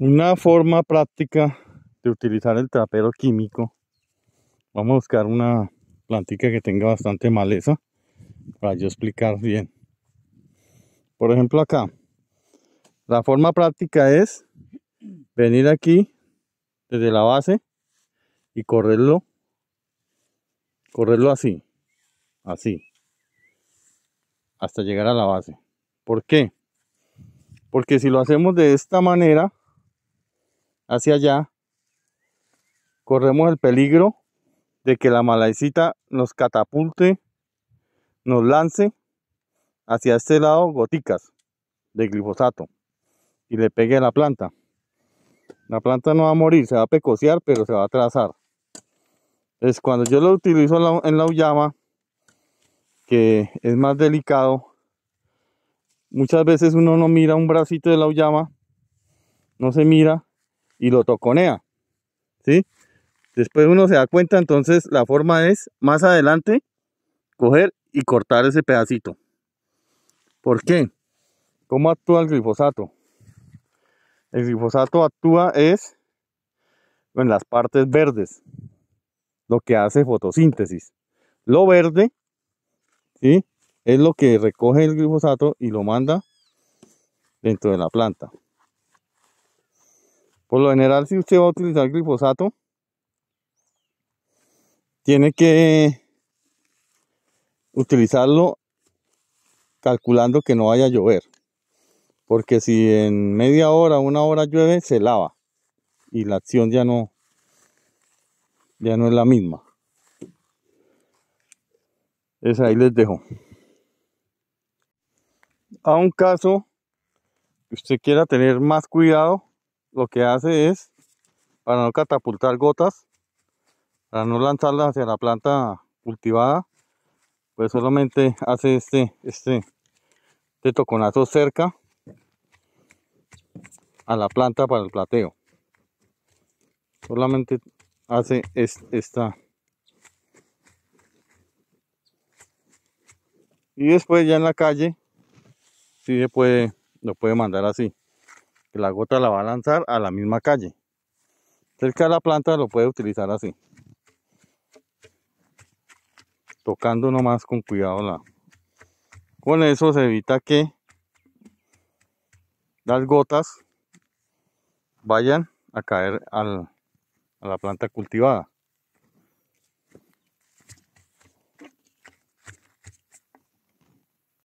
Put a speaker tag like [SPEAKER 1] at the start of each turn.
[SPEAKER 1] una forma práctica de utilizar el trapero químico vamos a buscar una plantica que tenga bastante maleza para yo explicar bien por ejemplo acá la forma práctica es venir aquí desde la base y correrlo correrlo así así hasta llegar a la base ¿por qué? porque si lo hacemos de esta manera hacia allá, corremos el peligro de que la malaicita nos catapulte, nos lance hacia este lado goticas de glifosato y le pegue a la planta. La planta no va a morir, se va a pecocear, pero se va a atrasar. Es cuando yo lo utilizo en la uyama, que es más delicado, muchas veces uno no mira un bracito de la uyama, no se mira y lo toconea. ¿Sí? Después uno se da cuenta, entonces la forma es más adelante coger y cortar ese pedacito. ¿Por qué? ¿Cómo actúa el glifosato? El glifosato actúa es en las partes verdes, lo que hace fotosíntesis. Lo verde ¿sí? es lo que recoge el glifosato y lo manda dentro de la planta. Por lo general, si usted va a utilizar glifosato, tiene que utilizarlo calculando que no vaya a llover. Porque si en media hora, una hora llueve, se lava. Y la acción ya no, ya no es la misma. es ahí les dejo. A un caso que usted quiera tener más cuidado, lo que hace es, para no catapultar gotas, para no lanzarlas hacia la planta cultivada, pues solamente hace este, este, toconazo cerca a la planta para el plateo. Solamente hace es, esta. Y después ya en la calle, si se puede, lo puede mandar así que la gota la va a lanzar a la misma calle. Cerca de la planta lo puede utilizar así. Tocando nomás con cuidado la. Con eso se evita que las gotas vayan a caer a la planta cultivada.